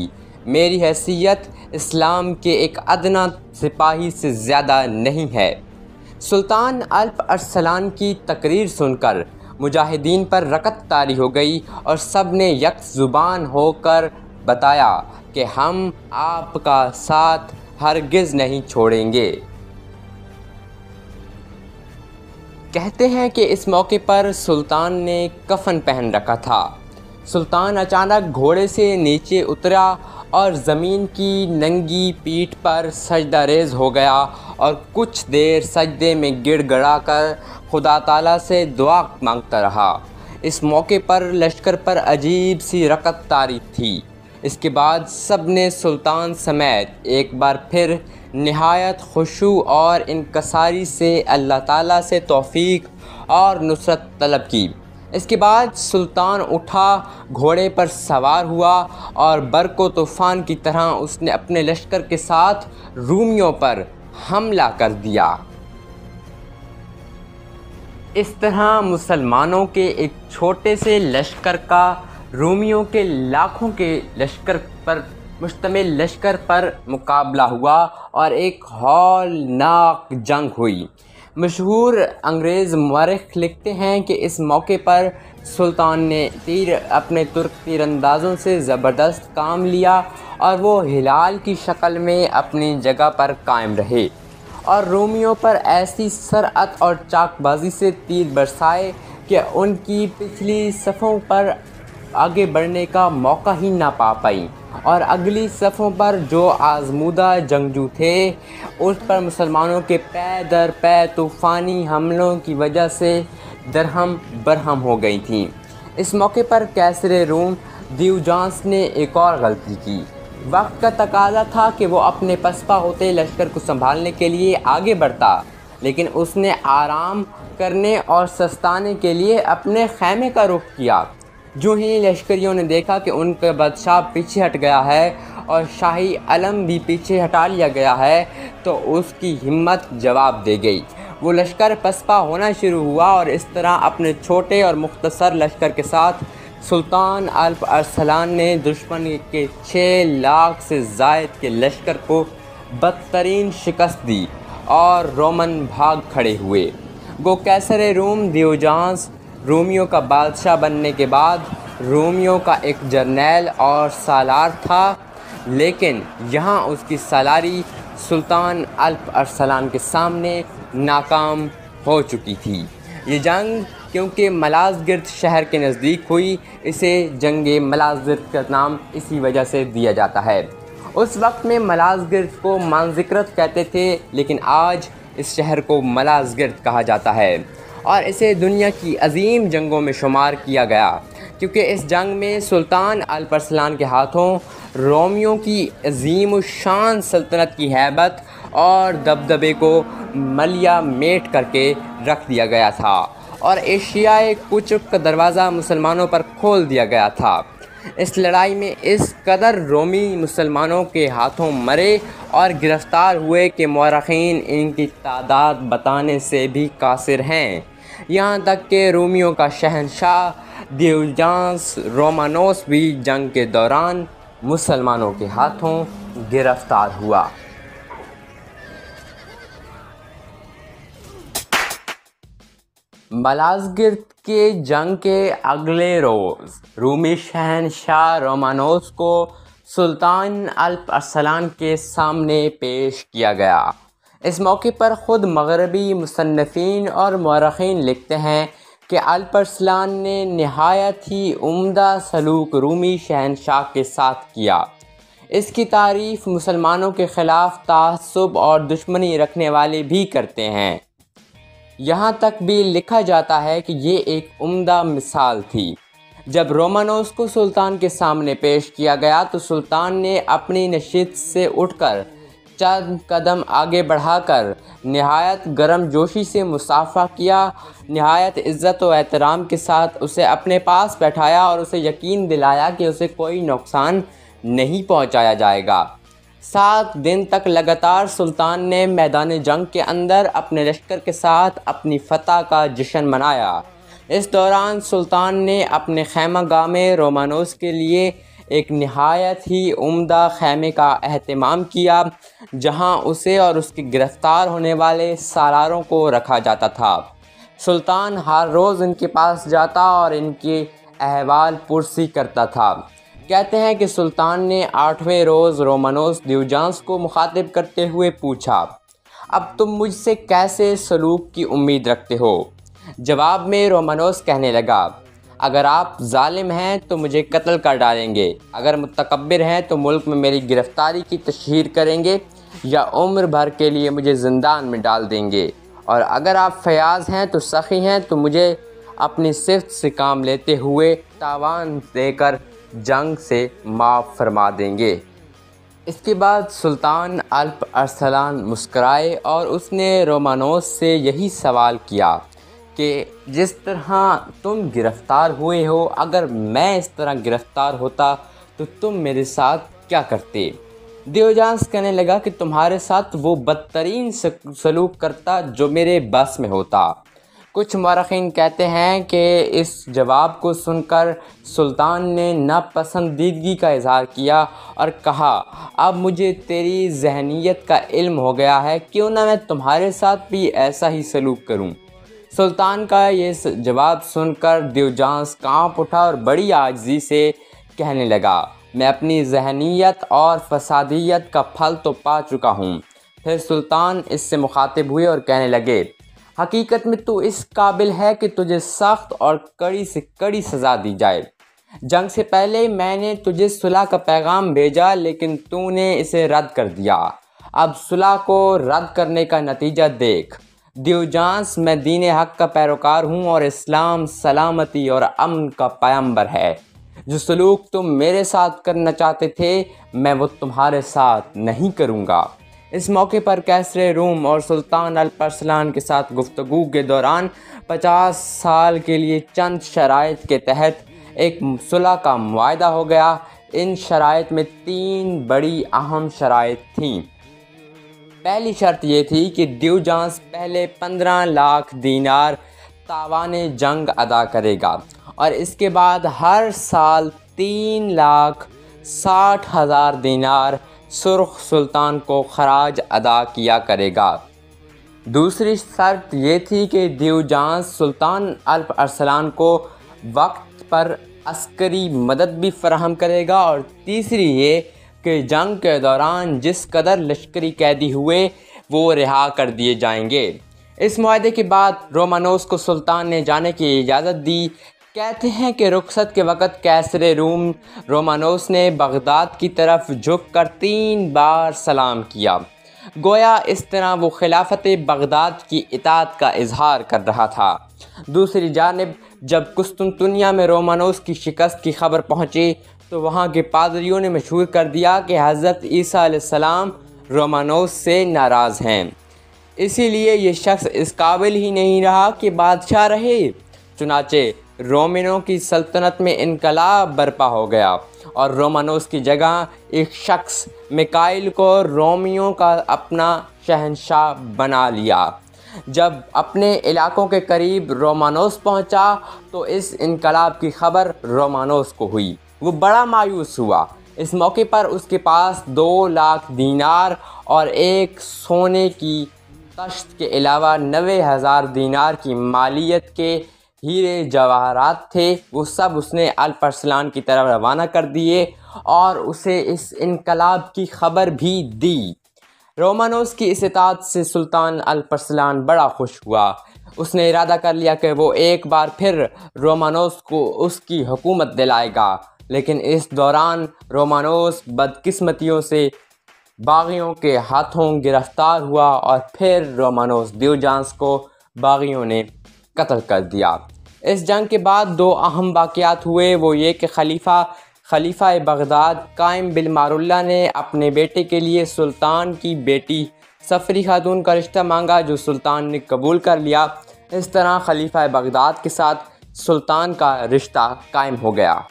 S1: मेरी हैसियत इस्लाम के एक अदना सिपाही से ज़्यादा नहीं है सुल्तान अल्प अरसलान की तकरीर सुनकर मुजाहिदीन पर रकत तारी हो गई और सब ने यक ज़ुबान होकर बताया कि हम आपका साथ हरगिज़ नहीं छोड़ेंगे कहते हैं कि इस मौके पर सुल्तान ने कफन पहन रखा था सुल्तान अचानक घोड़े से नीचे उतरा और ज़मीन की नंगी पीठ पर रेज़ हो गया और कुछ देर सजदे में गिड़ गड़ा कर खुदा ताला से दुआ मांगता रहा इस मौके पर लश्कर पर अजीब सी रकत तारी थी इसके बाद सब ने सुल्तान समेत एक बार फिर नहायत खुशू और इनकसारी से अल्लाह ताला से तौफीक और नुसरत तलब की इसके बाद सुल्तान उठा घोड़े पर सवार हुआ और को तूफ़ान की तरह उसने अपने लश्कर के साथ रूमियों पर हमला कर दिया इस तरह मुसलमानों के एक छोटे से लश्कर का रोमियों के लाखों के लश्कर पर मुश्तमिल लश्कर पर मुकाबला हुआ और एक हौलनाक जंग हुई मशहूर अंग्रेज़ मरख लिखते हैं कि इस मौके पर सुल्तान ने तीर अपने तुर्क तीरंदाजों से ज़बरदस्त काम लिया और वो हिलाल की शक्ल में अपनी जगह पर कायम रहे और रोमियो पर ऐसी सरअत और चाकबाजी से तीर बरसाए कि उनकी पिछली सफ़ों पर आगे बढ़ने का मौका ही ना पा पाई और अगली सफ़ों पर जो आजमूदा जंगजू थे उस पर मुसलमानों के पै दर पै तूफ़ानी हमलों की वजह से दरहम बरहम हो गई थी इस मौके पर कैसरे रूम दीवजांस ने एक और गलती की वक्त का तकाजा था कि वो अपने पसपा होते लश्कर को संभालने के लिए आगे बढ़ता लेकिन उसने आराम करने और सस्ताने के लिए अपने खैमे का रुख किया जो ही लश्करियों ने देखा कि उनका बादशाह पीछे हट गया है और शाही अलम भी पीछे हटा लिया गया है तो उसकी हिम्मत जवाब दे गई वो लश्कर पसपा होना शुरू हुआ और इस तरह अपने छोटे और मुख्तसर लश्कर के साथ सुल्तान अल्प अरसलान ने दुश्मन के छः लाख से जायद के लश्कर को बदतरीन शिकस्त दी और रोमन भाग खड़े हुए गो कैसर रोम दियोजांस रोमियो का बादशाह बनने के बाद रोमियो का एक जर्नैल और सालार था लेकिन यहाँ उसकी सालारी सुल्तान अल्प अरसलान के सामने नाकाम हो चुकी थी ये जंग क्योंकि मलाजगिरद शहर के नज़दीक हुई इसे जंग मलाजगिरद का नाम इसी वजह से दिया जाता है उस वक्त में मलाजगिरद को मानजिक्रत कहते थे लेकिन आज इस शहर को मलाजगिरद कहा जाता है और इसे दुनिया की अजीम जंगों में शुमार किया गया क्योंकि इस जंग में सुल्तान अलपरसलान के हाथों रोमियो की अजीम शान सल्तनत की हैबत और दबदबे को मलिया मेट करके रख दिया गया था और एशियाई कुचुक का दरवाज़ा मुसलमानों पर खोल दिया गया था इस लड़ाई में इस कदर रोमी मुसलमानों के हाथों मरे और गिरफ़्तार हुए कि मौरखीन इनकी तादाद बताने से भी कासिर हैं यहाँ तक के रोमियो का शहनशाह दिवजांस रोमानोस भी जंग के दौरान मुसलमानों के हाथों गिरफ्तार हुआ बलासगिर के जंग के अगले रोज़ रूमी शहनशाह रोमानोस को सुल्तान अल्प अरसलान के सामने पेश किया गया इस मौके पर ख़ुद मगरबी मुसनफिन और मरखीन लिखते हैं कि अलपरसलान ने नहायत ही उम्दा सलूक रूमी शहनशाह के साथ किया इसकी तारीफ़ मुसलमानों के ख़िलाफ़ तसब और दुश्मनी रखने वाले भी करते हैं यहाँ तक भी लिखा जाता है कि ये एक उम्दा मिसाल थी जब रोमानोस को सुल्तान के सामने पेश किया गया तो सुल्तान ने अपनी नशीत से उठकर चंद कदम आगे बढ़ाकर नहायत गर्म जोशी से मुसाफा किया नहायत इज़्ज़त व एहतराम के साथ उसे अपने पास बैठाया और उसे यकीन दिलाया कि उसे कोई नुकसान नहीं पहुंचाया जाएगा सात दिन तक लगातार सुल्तान ने मैदान जंग के अंदर अपने लश्कर के साथ अपनी फतह का जश्न मनाया इस दौरान सुल्तान ने अपने खैमा गाँव में रोमानोस के लिए एक नहायत ही उम्दा ख़ैमे का अहतमाम किया जहां उसे और उसके गिरफ़्तार होने वाले सालारों को रखा जाता था सुल्तान हर रोज़ इनके पास जाता और इनके अहवाल पुरसी करता था कहते हैं कि सुल्तान ने आठवें रोज़ रोमनोस दिवजांस को मुखातिब करते हुए पूछा अब तुम मुझसे कैसे सलूक की उम्मीद रखते हो जवाब में रोमनोस कहने लगा अगर आप ालिम हैं तो मुझे कत्ल कर डालेंगे अगर मुतकबर हैं तो मुल्क में मेरी गिरफ़्तारी की तशहर करेंगे या उम्र भर के लिए मुझे जिंदान में डाल देंगे और अगर आप फयाज हैं तो सखी हैं तो मुझे अपनी सिफ्त से काम लेते हुए तावान देकर जंग से माफ़ फरमा देंगे इसके बाद सुल्तान अल्प अरसलान मुस्कराए और उसने रोमानोस से यही सवाल किया कि जिस तरह तुम गिरफ़्तार हुए हो अगर मैं इस तरह गिरफ़्तार होता तो तुम मेरे साथ क्या करते देवजांस कहने लगा कि तुम्हारे साथ वो बदतरीन सलूक करता जो मेरे बस में होता कुछ मरखीन कहते हैं कि इस जवाब को सुनकर सुल्तान ने नापसंदीदगी का इजहार किया और कहा अब मुझे तेरी जहनीत का इल्म हो गया है क्यों ना मैं तुम्हारे साथ भी ऐसा ही सलूक करूं सुल्तान का ये जवाब सुनकर दिवजांस कांप उठा और बड़ी आजी से कहने लगा मैं अपनी जहनीत और फसादियत का फल तो पा चुका हूँ फिर सुल्तान इससे मुखातिब हुए और कहने लगे हकीकत में तू तो इस काबिल है कि तुझे सख्त और कड़ी से कड़ी सज़ा दी जाए जंग से पहले मैंने तुझे सुलह का पैगाम भेजा लेकिन तूने इसे रद्द कर दिया अब सुलह को रद्द करने का नतीजा देख दिवजांस मैं दीन हक का पैरोकार हूँ और इस्लाम सलामती और अमन का पैम्बर है जो सलूक तुम मेरे साथ करना चाहते थे मैं वो तुम्हारे साथ नहीं करूँगा इस मौके पर कैसरे रूम और सुल्तान अल के साथ गुफ्तु के दौरान 50 साल के लिए चंद शराइ के तहत एक सुलह का माह हो गया इन शराइ में तीन बड़ी अहम शराइ थीं पहली शर्त ये थी कि ड्यू जांस पहले पंद्रह लाख दीनार तावान जंग अदा करेगा और इसके बाद हर साल तीन लाख साठ हज़ार दीनार सुरख सुल्तान को खराज अदा किया करेगा दूसरी शर्त ये थी कि दीवजांस सुल्तान अल्प अरसलान को वक्त पर अस्करी मदद भी फ्राहम करेगा और तीसरी ये कि जंग के दौरान जिस कदर लश्करी कैदी हुए वो रिहा कर दिए जाएंगे इस माहे के बाद रोमानोस को सुल्तान ने जाने की इजाज़त दी कहते हैं कि रुखसत के वक़्त कैसरे रूम रोमानोस ने बगदाद की तरफ झुक कर तीन बार सलाम किया गोया इस तरह वो खिलाफत बगदाद की इतात का इजहार कर रहा था दूसरी जानब जब कुस्तुनतुनिया में रोमानोस की शिकस्त की खबर पहुँची तो वहाँ के पादरियों ने मशहूर कर दिया कि हज़रत ईसा सलाम रोमानोस से नाराज़ हैं इसीलिए ये शख्स इस काबिल ही नहीं रहा कि बादशाह रहे चुनाचे रोमिनों की सल्तनत में इनकलाब बर्पा हो गया और रोमानोस की जगह एक शख्स मिकाइल को रोमियों का अपना शहनशाह बना लिया जब अपने इलाकों के करीब रोमानोस पहुंचा तो इस इनकलाब की खबर रोमानोस को हुई वो बड़ा मायूस हुआ इस मौके पर उसके पास दो लाख दीनार और एक सोने की तश्त के अलावा नबे हज़ार दीनार की मालियत के हीरे जवाहरात थे वो सब उसने अलपरसलान की तरफ रवाना कर दिए और उसे इस इनकलाब की खबर भी दी रोमानोस की इस से सुल्तान अलपरसलान बड़ा खुश हुआ उसने इरादा कर लिया कि वो एक बार फिर रोमानोस को उसकी हुकूमत दिलाएगा लेकिन इस दौरान रोमानोस बदकिस्मतियों से बागियों के हाथों गिरफ्तार हुआ और फिर रोमानोस दिवजांस को बागियों ने कत्ल कर दिया इस जंग के बाद दो अहम वाक़ात हुए वो ये कि खलीफा खलीफा बगदाद कायम बिल मारुल्ला ने अपने बेटे के लिए सुल्तान की बेटी सफरी खातून का रिश्ता मांगा जो सुल्तान ने कबूल कर लिया इस तरह खलीफा बगदाद के साथ सुल्तान का रिश्ता कायम हो गया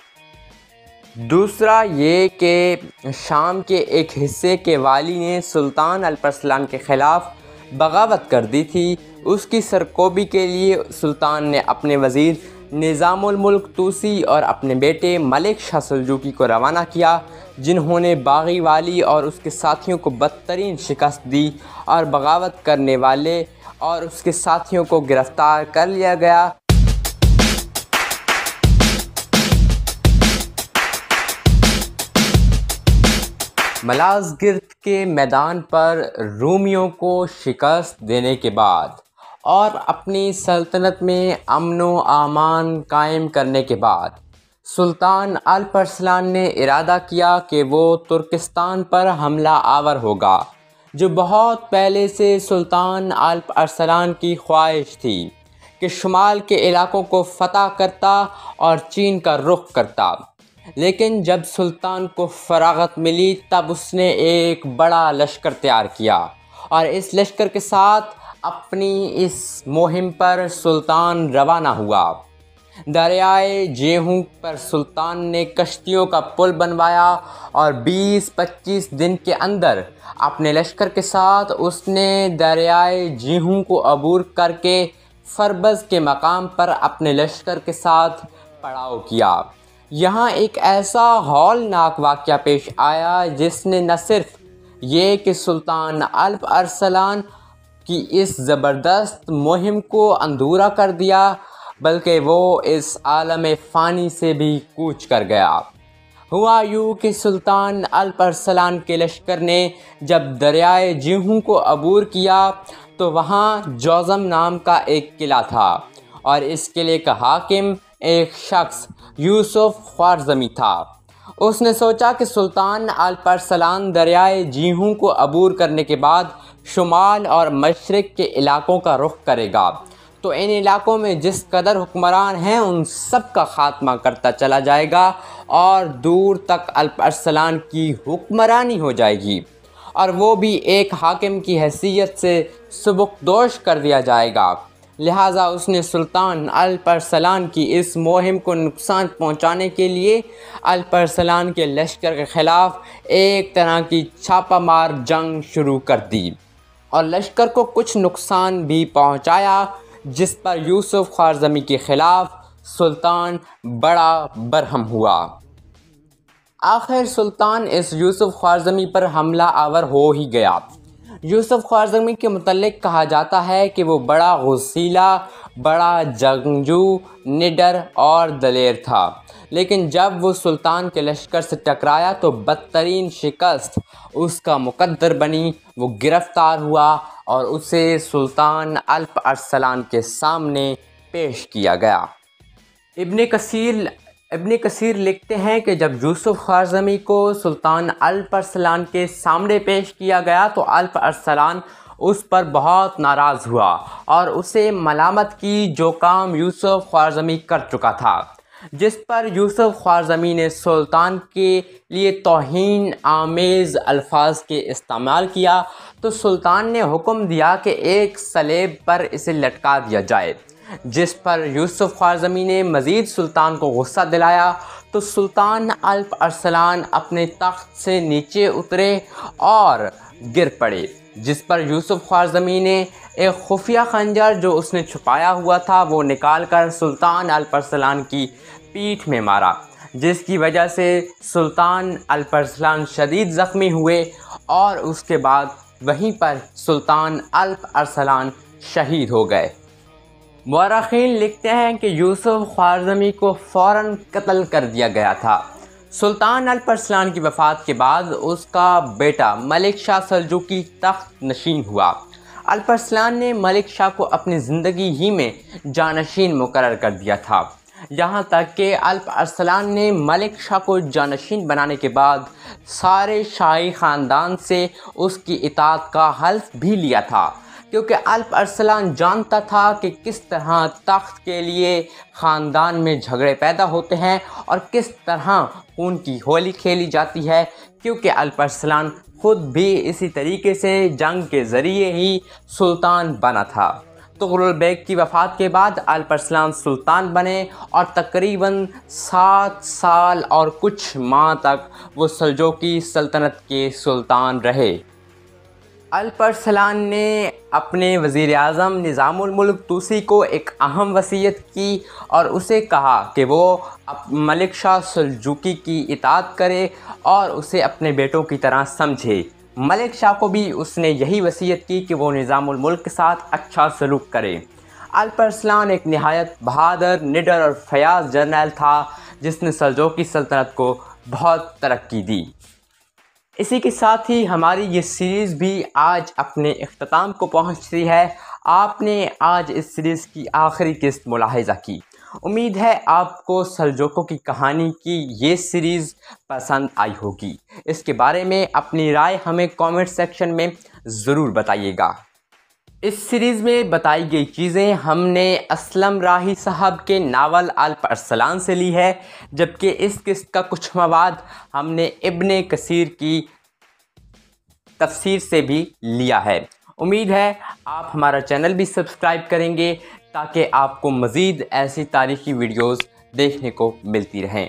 S1: दूसरा ये कि शाम के एक हिस्से के वाली ने सुल्तान अलपरसलान के ख़िलाफ़ बगावत कर दी थी उसकी सरकोबी के लिए सुल्तान ने अपने वज़ीर निज़ामुल्क तूसी और अपने बेटे मलिक शाह सलजूकी को रवाना किया जिन्होंने बागी वाली और उसके साथियों को बदतरीन शिकस्त दी और बगावत करने वाले और उसके साथियों को गिरफ़्तार कर लिया गया मलाज गिर्द के मैदान पर रूमियों को शिकस्त देने के बाद और अपनी सल्तनत में अमन व आमान कायम करने के बाद सुल्तान अलपरसलान ने इरादा किया कि वो तुर्किस्तान पर हमला आवर होगा जो बहुत पहले से सुल्तान अल्प अरसलान की ख्वाहिश थी कि शुमाल के इलाकों को फतह करता और चीन का रुख करता लेकिन जब सुल्तान को फरागत मिली तब उसने एक बड़ा लश्कर तैयार किया और इस लश्कर के साथ अपनी इस मुहिम पर सुल्तान रवाना हुआ दरियाए जेहू पर सुल्तान ने कश्तियों का पुल बनवाया और 20-25 दिन के अंदर अपने लश्कर के साथ उसने दरियाए जेहू को अबूर करके फरबज के मकाम पर अपने लश्कर के साथ पड़ाव किया यहाँ एक ऐसा हॉलनाक वाक़ पेश आया जिसने न सिर्फ ये कि सुल्तान अल्प अरसलान की इस ज़बरदस्त मुहिम को अंधूरा कर दिया बल्कि वो इस आलम फ़ानी से भी कूच कर गया हुआ यूँ कि सुल्तान अल्प अरसलान के लश्कर ने जब दरियाए जीहू को अबूर किया तो वहाँ जौज़म नाम का एक किला था और इस किले का हाकिम एक शख्स यूसुफ ख्वारजमी था उसने सोचा कि सुल्तान अलपरसलान दरियाए जीहूँ को अबूर करने के बाद शुमाल और मशरक़ के इलाकों का रुख करेगा तो इन इलाकों में जिस कदर हुक्मरान हैं उन सब का ख़ात्मा करता चला जाएगा और दूर तक अलपरसलान की हुक्मरानी हो जाएगी और वो भी एक हाकिम की हैसियत से सबकदोश कर दिया जाएगा लिहाजा उसने सुल्तान अलपरसलान की इस मुहिम को नुकसान पहुंचाने के लिए अलपरसलान के लश्कर के ख़िलाफ़ एक तरह की छापामार जंग शुरू कर दी और लश्कर को कुछ नुकसान भी पहुंचाया जिस पर यूसुफ खारजमी के ख़िलाफ़ सुल्तान बड़ा बरहम हुआ आखिर सुल्तान इस यूसुफ खारजमी पर हमला आवर हो ही गया यूसुफ ख्वारजमी के मतलब कहा जाता है कि वो बड़ा गुस्सीला बड़ा जंगजू निडर और दलेर था लेकिन जब वो सुल्तान के लश्कर से टकराया तो बदतरीन शिकस्त उसका मुकद्दर बनी वो गिरफ़्तार हुआ और उसे सुल्तान अल्प अरसलान के सामने पेश किया गया इब्ने कसीर इबन कसीर लिखते हैं कि जब यूसुफ खारजमी को सुल्तान अल्प अरसलान के सामने पेश किया गया तो अल्प अरसलान उस पर बहुत नाराज़ हुआ और उसे मलामत की जो काम यूसुफ खारजमी कर चुका था जिस पर यूसुफ खारजमी ने सुल्तान के लिए तोहन आमेज़ अल्फाज के इस्तेमाल किया तो सुल्तान ने हुक्म दिया कि एक सलेब पर इसे लटका दिया जाए जिस पर यूसुफ ख्वारजमी ने मज़ीद सुल्तान को गुस्सा दिलाया तो सुल्तान अल्प अरसलान अपने तख्त से नीचे उतरे और गिर पड़े जिस पर यूसुफ ख्वारजमी ने एक खुफिया खंजर जो उसने छुपाया हुआ था वो निकाल कर सुल्तान अरसलान की पीठ में मारा जिसकी वजह से सुल्तान अरसलान शदीद ज़ख्मी हुए और उसके बाद वहीं पर सुल्तान अल्प अरसलान शहीद हो गए मरखीन लिखते हैं कि यूसुफ ख्वारजमी को फ़ौर कत्ल कर दिया गया था सुल्तान अलपरसलान की वफ़ात के बाद उसका बेटा मलिक शाह सलजुकी तख्त नशीन हुआ अलपरसलान ने मलिक शाह को अपनी ज़िंदगी ही में जानशीन मुकर कर दिया था यहाँ तक कि अल्प अरसलान ने मलिक शाह को जानशीन बनाने के बाद सारे शाही ख़ानदान से उसकी इतात का हल्फ भी लिया था क्योंकि अल्प अरसलान जानता था कि किस तरह तख्त के लिए ख़ानदान में झगड़े पैदा होते हैं और किस तरह खून की होली खेली जाती है क्योंकि अल्प अरसलान ख़ुद भी इसी तरीके से जंग के ज़रिए ही सुल्तान बना था तो बेग की वफ़ात के बाद अल्प अरसलान सुल्तान बने और तकरीबन सात साल और कुछ माह तक वो सलजोकी सल्तनत के सुल्तान रहे अलपरसलान ने अपने वज़ी अजम निज़ामुलमल्क तूसी को एक अहम वसीयत की और उसे कहा कि वो मलिक शाह सुलजुकी की इतात करे और उसे अपने बेटों की तरह समझे मलिक शाह को भी उसने यही वसीयत की कि वो निज़ामुलमल्क के साथ अच्छा सलूक करे अलपरसलान एक नहायत बहादुर निडर और फयाज जर्नल था जिसने सलजोकी सल्तनत को बहुत तरक्की दी इसी के साथ ही हमारी ये सीरीज़ भी आज अपने अख्ताम को पहुँच रही है आपने आज इस सीरीज़ की आखिरी किस्त मुलाहजा की उम्मीद है आपको सलजोको की कहानी की ये सीरीज़ पसंद आई होगी इसके बारे में अपनी राय हमें कमेंट सेक्शन में ज़रूर बताइएगा इस सीरीज़ में बताई गई चीज़ें हमने असलम राही साहब के नावल अल अरसलान से ली है जबकि इस किस्त का कुछ मवाद हमने इबन कसीर की तफसीर से भी लिया है उम्मीद है आप हमारा चैनल भी सब्सक्राइब करेंगे ताकि आपको मज़ीद ऐसी तारीखी वीडियोस देखने को मिलती रहें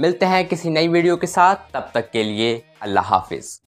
S1: मिलते हैं किसी नई वीडियो के साथ तब तक के लिए अल्लाह हाफिज़